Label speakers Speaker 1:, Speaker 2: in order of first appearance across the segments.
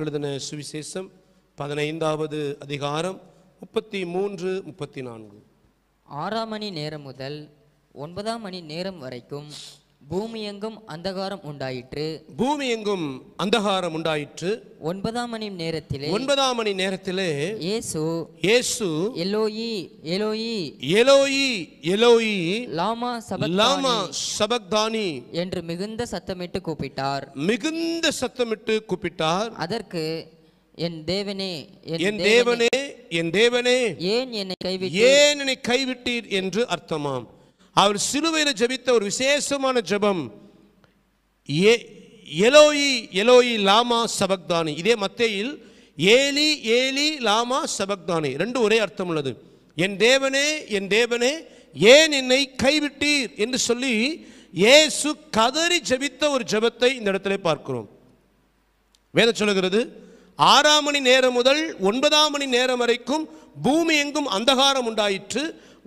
Speaker 1: mark எழுதின சுவிசேஷம் பதினைந்தாவது அதிகாரம் முப்பத்தி மூன்று முப்பத்தி நான்கு ஆறாம் மணி நேரம் முதல் ஒன்பதாம் மணி நேரம் வரைக்கும் பூமி எங்கும் அந்தகாரம் உண்டாயிற்று பூமி எங்கும் அந்தகாரம் உண்டாயிற்று ஒன்பதாம் மணி நேரத்திலே ஒன்பதாம் மணி நேரத்திலே இயேசு இயேசு எலோயி எலோயி எலோயி எலோயி லாமா சபக் லாமா சபக்தானி என்று மிகுந்த சத்தமிட்டு கூப்பிட்டார் மிகுந்த சத்தமிட்டு கூப்பிட்டார் அதற்கு என் தேவனே என் தேவனே என் தேவனே ஏன் என்னை கைவிட்டு ஏன் என்னை கைவிட்டீர் என்று அர்த்தமாம் அவர் சிலுவையில் ஜபித்த ஒரு விசேஷமான ஜபம் ஏ எலோயி எலோயி லாமா சபக்தானி இதே மத்தையில் ஏலி ஏலி லாமா சபக்தானி ரெண்டு ஒரே அர்த்தம் உள்ளது என் தேவனே என் தேவனே ஏன் என்னை கைவிட்டீர் என்று சொல்லி இயேசு கதறி ஜபித்த ஒரு ஜபத்தை இந்த இடத்துல பார்க்கிறோம் வேத சொல்லுகிறது ஆறாம் மணி நேரம் முதல் ஒன்பதாம் மணி நேரம் வரைக்கும் பூமி எங்கும் அந்தகாரம் உண்டாயிற்று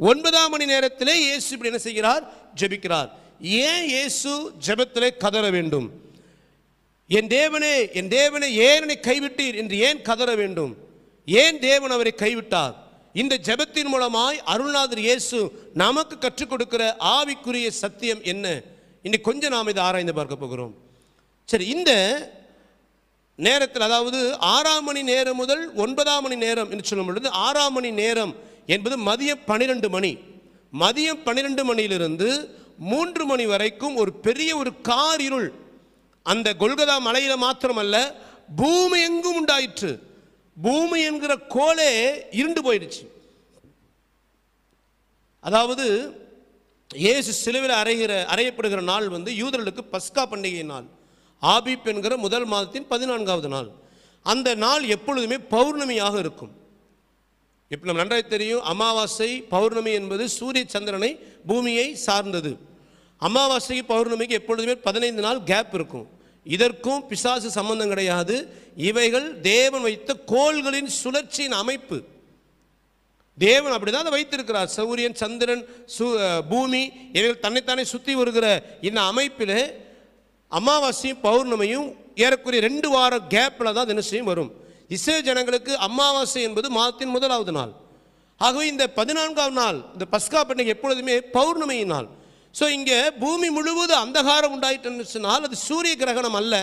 Speaker 1: ஒன்பதாம் மணி நேரத்திலே இயேசு இப்படி என்ன செய்கிறார் ஜெபிக்கிறார் ஏன் இயேசு ஜெபத்தில் கதற வேண்டும் என் தேவனே என் தேவனை ஏன் என்னை கைவிட்டீர் என்று ஏன் கதற வேண்டும் ஏன் தேவன் அவரை கைவிட்டார் இந்த ஜெபத்தின் மூலமாய் அருள்நாதர் இயேசு நமக்கு கற்றுக் கொடுக்கிற ஆவிக்குரிய சத்தியம் என்ன இன்னைக்கு கொஞ்சம் நாம் இதை ஆராய்ந்து பார்க்க போகிறோம் சரி இந்த நேரத்தில் அதாவது ஆறாம் மணி நேரம் முதல் ஒன்பதாம் மணி நேரம் என்று சொல்லும் பொழுது ஆறாம் மணி நேரம் என்பது மதியம் பன்னிரெண்டு மணி மதியம் பன்னிரெண்டு மணியிலிருந்து மூன்று மணி வரைக்கும் ஒரு பெரிய ஒரு கார் இருள் அந்த கொல்கதா மலையில் மாத்திரமல்ல பூமி எங்கும் உண்டாயிற்று பூமி என்கிற கோலே இருண்டு போயிடுச்சு அதாவது இயேசு சிலுவில் அறைகிற அறையப்படுகிற நாள் வந்து யூதர்களுக்கு பஸ்கா பண்டிகை நாள் ஆபிப் என்கிற முதல் மாதத்தின் பதினான்காவது நாள் அந்த நாள் எப்பொழுதுமே பௌர்ணமியாக இருக்கும் இப்போ நம்ம நன்றாக தெரியும் அமாவாசை பௌர்ணமி என்பது சூரிய சந்திரனை பூமியை சார்ந்தது அமாவாசைக்கு பௌர்ணமிக்கு எப்பொழுதுமே பதினைந்து நாள் கேப் இருக்கும் இதற்கும் பிசாசு சம்பந்தம் கிடையாது இவைகள் தேவன் வைத்த கோள்களின் சுழற்சியின் அமைப்பு தேவன் அப்படிதான் அதை வைத்திருக்கிறார் சூரியன் சந்திரன் சு பூமி இவைகள் தன்னைத்தானே சுற்றி வருகிற இந்த அமைப்பில் அமாவாசையும் பௌர்ணமியும் ஏறக்குறைய ரெண்டு வார கேப்பில் தான் தினசையும் வரும் இஸ்ரேல் ஜனங்களுக்கு அமாவாசை என்பது மாதத்தின் முதலாவது நாள் ஆகவே இந்த பதினான்காம் நாள் இந்த பஸ்கா பண்டிகை எப்பொழுதுமே பௌர்ணமியின் நாள் ஸோ இங்கே பூமி முழுவதும் அந்தகாரம் உண்டாயிட்டுன்னுச்சுனால் அது சூரிய கிரகணம் அல்ல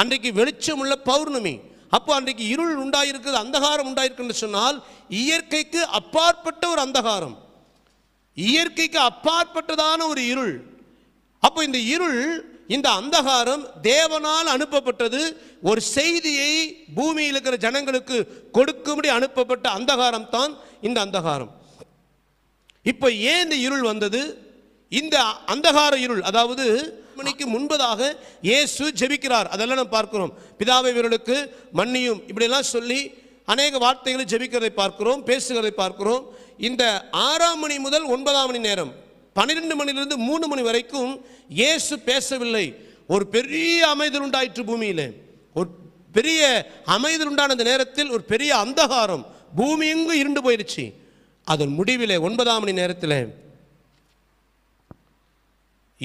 Speaker 1: அன்றைக்கு வெளிச்சம் உள்ள பௌர்ணமி அப்போ அன்றைக்கு இருள் உண்டாயிருக்குது அந்தகாரம் உண்டாயிருக்குன்னு சொன்னால் இயற்கைக்கு அப்பாற்பட்ட ஒரு அந்தகாரம் இயற்கைக்கு அப்பாற்பட்டதான ஒரு இருள் அப்போ இந்த இருள் இந்த அந்தகாரம் தேவனால் அனுப்பப்பட்டது ஒரு செய்தியை பூமியில் இருக்கிற ஜனங்களுக்கு கொடுக்கும்படி அனுப்பப்பட்ட அந்தகாரம் தான் இந்த அந்தகாரம் இப்போ ஏன் இந்த இருள் வந்தது இந்த அந்தகார இருள் அதாவது மணிக்கு முன்பதாக இயேசு ஜெபிக்கிறார் அதெல்லாம் நம்ம பார்க்கிறோம் பிதாவை இவர்களுக்கு மன்னியும் இப்படிலாம் சொல்லி அநேக வார்த்தைகளை ஜெபிக்கிறதை பார்க்கிறோம் பேசுகிறதை பார்க்கிறோம் இந்த ஆறாம் மணி முதல் ஒன்பதாம் மணி நேரம் பன்னிரெண்டு மணிலிருந்து மூணு மணி வரைக்கும் இயேசு பேசவில்லை ஒரு பெரிய அமைதல் உண்டாயிற்று பூமியில் ஒரு பெரிய அமைதல் உண்டான அந்த நேரத்தில் ஒரு பெரிய அந்தகாரம் பூமி எங்கும் இருண்டு போயிடுச்சு அதன் முடிவில் ஒன்பதாம் மணி நேரத்தில்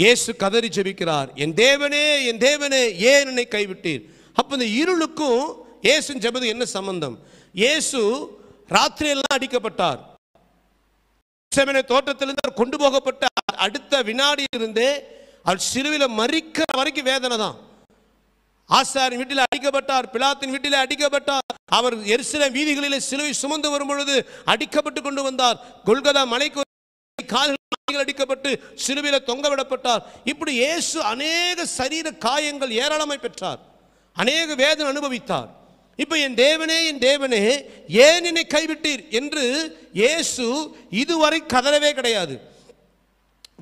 Speaker 1: இயேசு கதறி ஜெபிக்கிறார் என் தேவனே என் தேவனே ஏன் என்னை கைவிட்டீர் அப்போ இந்த இருளுக்கும் இயேசு ஜெபது என்ன சம்பந்தம் இயேசு ராத்திரியெல்லாம் அடிக்கப்பட்டார் செமனை தோட்டத்திலிருந்து அவர் கொண்டு போகப்பட்ட அடுத்த வினாடி இருந்தே அவர் சிறுவில மறிக்கிற வரைக்கும் வேதனை தான் ஆசாரின் வீட்டில் அடிக்கப்பட்டார் பிலாத்தின் வீட்டில் அடிக்கப்பட்டார் அவர் எரிசில வீதிகளில் சிலுவை சுமந்து வரும் பொழுது அடிக்கப்பட்டு கொண்டு வந்தார் கொல்கதா மலைக்கு கால்கள் அடிக்கப்பட்டு சிலுவையில தொங்க விடப்பட்டார் இப்படி இயேசு அநேக சரீர காயங்கள் ஏராளமாய் பெற்றார் அநேக வேதனை அனுபவித்தார் இப்போ என் தேவனே என் தேவனே ஏன் என்னை கைவிட்டீர் என்று இயேசு இதுவரை கதறவே கிடையாது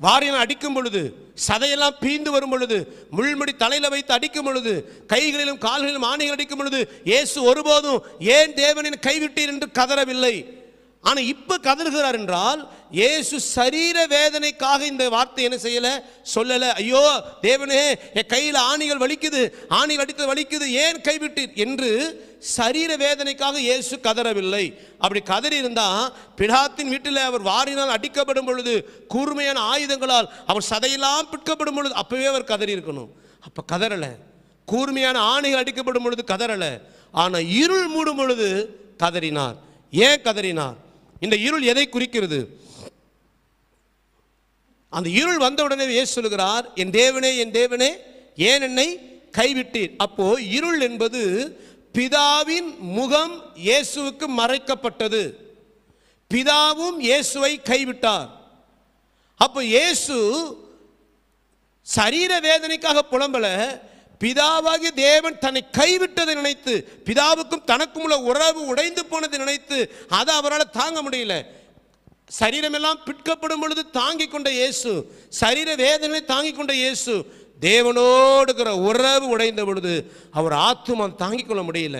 Speaker 1: வாரியம் அடிக்கும் பொழுது சதையெல்லாம் பீந்து வரும் பொழுது முள்முடி தலையில் வைத்து அடிக்கும் பொழுது கைகளிலும் கால்களிலும் ஆணைகள் அடிக்கும் பொழுது இயேசு ஒருபோதும் ஏன் தேவனின் கைவிட்டீர் என்று கதறவில்லை ஆனால் இப்போ கதறுகிறார் என்றால் ஏசு சரீர வேதனைக்காக இந்த வார்த்தை என்ன செய்யலை சொல்லலை ஐயோ தேவனே என் கையில் ஆணிகள் வலிக்குது ஆணிகள் அடித்து வலிக்குது ஏன் கைவிட்டீர் என்று சரீர வேதனைக்காக இயேசு கதறவில்லை அப்படி கதறி இருந்தால் பிடாத்தின் வீட்டில் அவர் வாரினால் அடிக்கப்படும் பொழுது கூர்மையான ஆயுதங்களால் அவர் சதையெல்லாம் பிற்கப்படும் பொழுது அப்போவே அவர் கதறி இருக்கணும் அப்போ கதறலை கூர்மையான ஆணைகள் அடிக்கப்படும் பொழுது கதறலை ஆனால் இருள் மூடும் பொழுது கதறினார் ஏன் கதறினார் இந்த இருள் எதை குறிக்கிறது அந்த இருள் வந்தவுடனே ஏ சொல்கிறார் என் தேவனே என் தேவனே ஏன் என்னை கைவிட்டீர் அப்போ இருள் என்பது பிதாவின் முகம் இயேசுவுக்கு மறைக்கப்பட்டது பிதாவும் இயேசுவை கைவிட்டார் அப்போ இயேசு சரீர வேதனைக்காக புலம்பலை பிதாவாகிய தேவன் தன்னை கைவிட்டதை நினைத்து பிதாவுக்கும் தனக்கும் உள்ள உறவு உடைந்து போனதை நினைத்து அதை அவரால் தாங்க முடியல சரீரமெல்லாம் பிற்கப்படும் பொழுது தாங்கி கொண்ட இயேசு சரீர வேதனை தாங்கி கொண்ட இயேசு தேவனோடு இருக்கிற உறவு உடைந்த பொழுது அவர் ஆத்மம் தாங்கிக் கொள்ள முடியல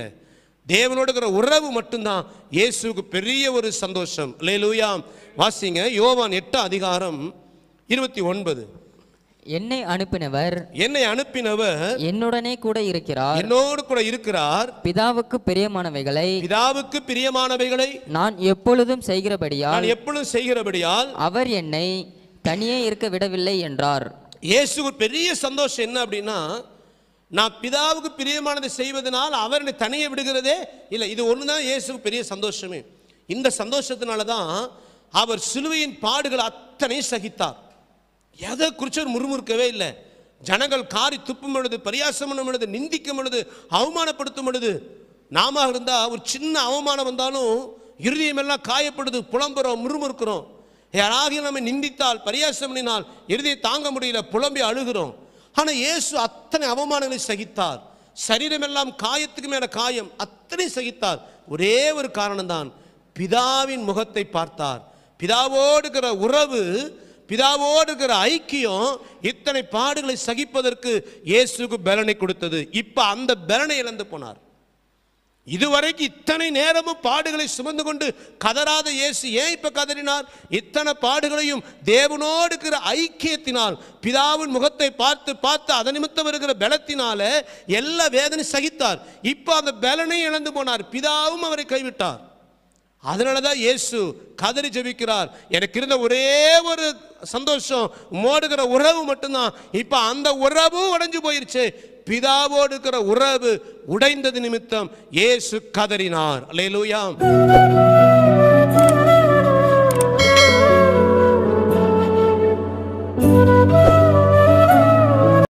Speaker 1: தேவனோடு இருக்கிற உறவு மட்டும்தான் இயேசுக்கு பெரிய ஒரு சந்தோஷம் லேலூயா வாசிங்க யோவான் எட்டு அதிகாரம் இருபத்தி ஒன்பது என்னை அனுப்பினவர் என்னை அனுப்பினவர் என்னுடனே கூட இருக்கிறார் என்னோடு கூட இருக்கிறார் பிதாவுக்கு பிரியமானவைகளை பிதாவுக்கு பிரியமானவைகளை நான் எப்பொழுதும் செய்கிறபடியால் நான் எப்பொழுதும் செய்கிறபடியால் அவர் என்னை தனியே இருக்க விடவில்லை என்றார் இயேசுக்கு பெரிய சந்தோஷம் என்ன அப்படின்னா நான் பிதாவுக்கு பிரியமானதை செய்வதனால் அவர் என்னை தனியே விடுகிறதே இல்லை இது ஒன்று தான் இயேசுக்கு பெரிய சந்தோஷமே இந்த சந்தோஷத்தினால தான் அவர் சிலுவையின் பாடுகளை அத்தனை சகித்தார் எதை குறிச்சவர் முறுமுறுக்கவே இல்லை ஜனங்கள் காரி துப்பும் பொழுது பரியாசம் பண்ணும் பொழுது நிந்திக்கும் பொழுது அவமானப்படுத்தும் பொழுது நாம இருந்தால் ஒரு சின்ன அவமானம் வந்தாலும் இருதயமெல்லாம் காயப்படுது புலம்புறோம் முறுமுறுக்கிறோம் யாராகிய நம்ம நிந்தித்தால் பரியாசம் பண்ணினால் இறுதியை தாங்க முடியல புலம்பி அழுகிறோம் ஆனால் இயேசு அத்தனை அவமானங்களை சகித்தார் சரீரமெல்லாம் காயத்துக்கு மேலே காயம் அத்தனை சகித்தார் ஒரே ஒரு காரணம்தான் பிதாவின் முகத்தை பார்த்தார் இருக்கிற உறவு பிதாவோடு இருக்கிற ஐக்கியம் இத்தனை பாடுகளை சகிப்பதற்கு இயேசுக்கு பலனை கொடுத்தது இப்போ அந்த பலனை இழந்து போனார் இதுவரைக்கும் இத்தனை நேரமும் பாடுகளை சுமந்து கொண்டு கதறாத இயேசு ஏன் இப்போ கதறினார் இத்தனை பாடுகளையும் தேவனோடு இருக்கிற ஐக்கியத்தினால் பிதாவின் முகத்தை பார்த்து பார்த்து அதை நிமித்தம் இருக்கிற பலத்தினால எல்லா வேதனை சகித்தார் இப்போ அந்த பலனை இழந்து போனார் பிதாவும் அவரை கைவிட்டார் அதனால தான் இயேசு கதறி ஜெபிக்கிறார் எனக்கு இருந்த ஒரே ஒரு சந்தோஷம் மோடுகிற உறவு மட்டும்தான் இப்போ அந்த உறவும் உடைஞ்சு போயிருச்சு பிதாவோடு இருக்கிற உறவு உடைந்தது நிமித்தம் இயேசு கதறினார் அல்லையிலூயாம்